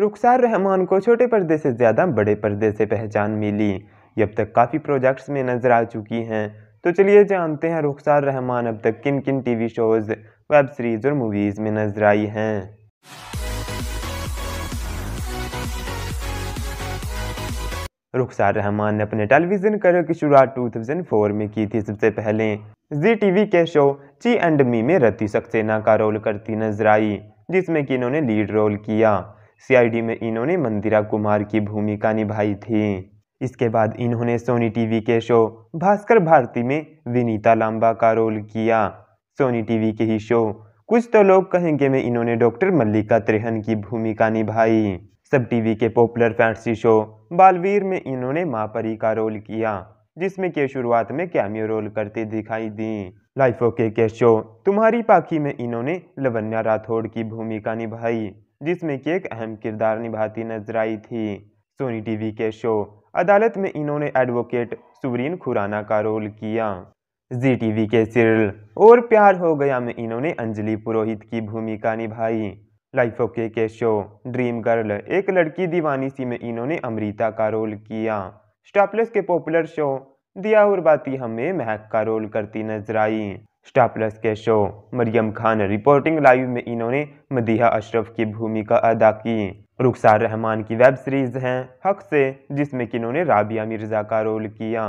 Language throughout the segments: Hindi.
रुखसार रहमान को छोटे पर्दे से ज़्यादा बड़े पर्दे से पहचान मिली ये अब तक काफ़ी प्रोजेक्ट्स में नज़र आ चुकी हैं तो चलिए जानते हैं रुखसार रहमान अब तक किन किन टीवी शोज़ वेब सीरीज़ और मूवीज़ में नज़र आई हैं रुखसार रहमान ने अपने टेलीविज़न करियर की शुरुआत 2004 में की थी सबसे पहले जी टीवी के शो ची एंड मी में रति सक्सेना का रोल करती नजर आई जिसमें कि इन्होंने लीड रोल किया सीआईडी में इन्होंने मंदिरा कुमार की भूमिका निभाई थी इसके बाद इन्होंने सोनी टीवी के शो भास्कर भारती में विनीता लांबा का रोल किया सोनी टीवी के ही शो कुछ तो लोग कहेंगे में इन्होंने डॉक्टर मल्लिका त्रेहन की भूमिका निभाई सब टीवी के पॉपुलर फैंसी शो बालवीर में इन्होंने मापरी का रोल किया जिसमें के शुरुआत में कैमियो रोल करते दिखाई दी लाइफ ओके के शो तुम्हारी पाखी में इन्होंने लवन्या राठौड़ की भूमिका निभाई जिसमें कि एक अहम किरदार निभाती नजर आई थी सोनी टीवी के शो अदालत में इन्होंने एडवोकेट सुवरीन खुराना का रोल किया जी टीवी के सीरियल और प्यार हो गया में इन्होंने अंजलि पुरोहित की भूमिका निभाई लाइफ ओके के show dream girl Ek Ladki दीवानी सी में इन्होंने अमृता का रोल किया स्टापलेस के पॉपुलर शो दिया और बाती हमें महक का रोल करती नजर आई स्टार प्लस के show Mariam Khan reporting live में इन्होंने मदीहा अशरफ की भूमिका अदा की रुखसार रहमान की वेब सीरीज है हक से जिसमें इन्होंने राबिया मिर्ज़ा का रोल किया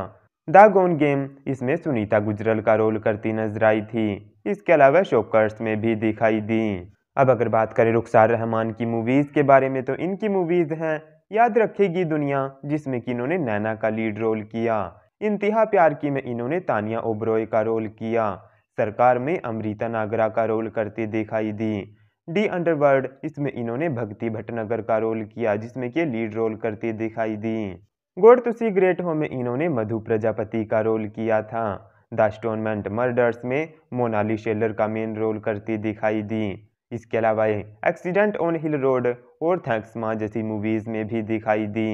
द गोन गेम इसमें सुनीता गुजरल का रोल करती नजर आई थी इसके अलावा शोकर्स में भी दिखाई दी अब अगर बात करें रुखसार रहमान की मूवीज़ के बारे में तो इनकी मूवीज़ हैं याद रखेगी दुनिया जिसमें कि इन्होंने नैना का लीड रोल किया इंतहा प्यार की में इन्होंने तानिया ओब्रोय का रोल किया सरकार में अमृता नागरा का रोल करते दिखाई दी डी अंडरवर्ल्ड इसमें इन्होंने भक्ति भटनगर का रोल किया जिसमें कि लीड रोल करते दिखाई दी गोड तुसी तो ग्रेट होम में इन्होंने मधु प्रजापति का रोल किया था द स्टोनमेंट मर्डर्स में मोनाली शेलर का मेन रोल करती दिखाई दी इसके अलावा एक्सीडेंट ऑन हिल रोड और थैंक्स माँ जैसी मूवीज़ में भी दिखाई दी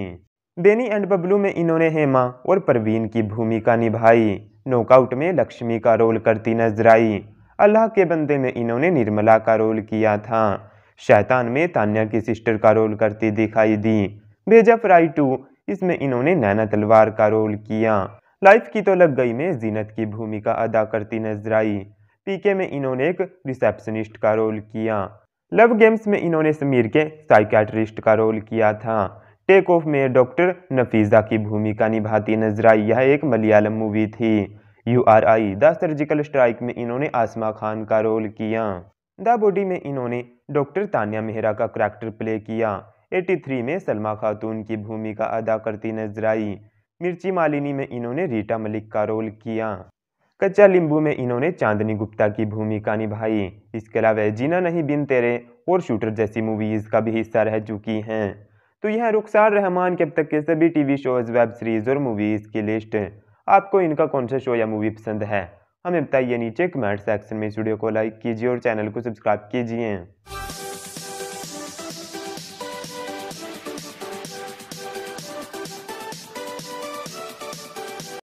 बेनी एंड बबलू में इन्होंने हेमा और परवीन की भूमिका निभाई नोकआउट में लक्ष्मी का रोल करती नजर आई अल्लाह के बंदे में इन्होंने निर्मला का रोल किया था शैतान में तान्या की सिस्टर का रोल करती दिखाई दी भेजा फ्राई टू इसमें इन्होंने नैना तलवार का रोल किया लाइफ की तो लग गई में जीनत की भूमिका अदा करती नजर आई पीके में इन्होंने एक रिसेप्शनिस्ट का रोल किया लव गेम्स में इन्होंने समीर के साइकेट्रिस्ट का रोल किया था टेक ऑफ में डॉक्टर नफीजा की भूमिका निभाती नजर आई यह एक मलयालम मूवी थी Uri the surgical strike में इन्होंने आसमा खान का रोल किया द बॉडी में इन्होंने डॉक्टर तानिया मेहरा का करैक्टर प्ले किया 83 में सलमा खातून की भूमिका अदा करती नजर आई मिर्ची मालिनी में इन्होंने रीटा मलिक का रोल किया कच्चा लिंबू में इन्होंने चांदनी गुप्ता की भूमिका निभाई इसके अलावा जीना नहीं बिन तेरे और शूटर जैसी मूवीज़ का भी हिस्सा रह चुकी हैं तो यह रुखसार रहमान के अब तक के सभी टीवी शोज़ वेब सीरीज़ और मूवीज़ की लिस्ट आपको इनका कौन सा शो या मूवी पसंद है हमें बताइए नीचे कमेंट सेक्शन में इस वीडियो को लाइक कीजिए और चैनल को सब्सक्राइब कीजिए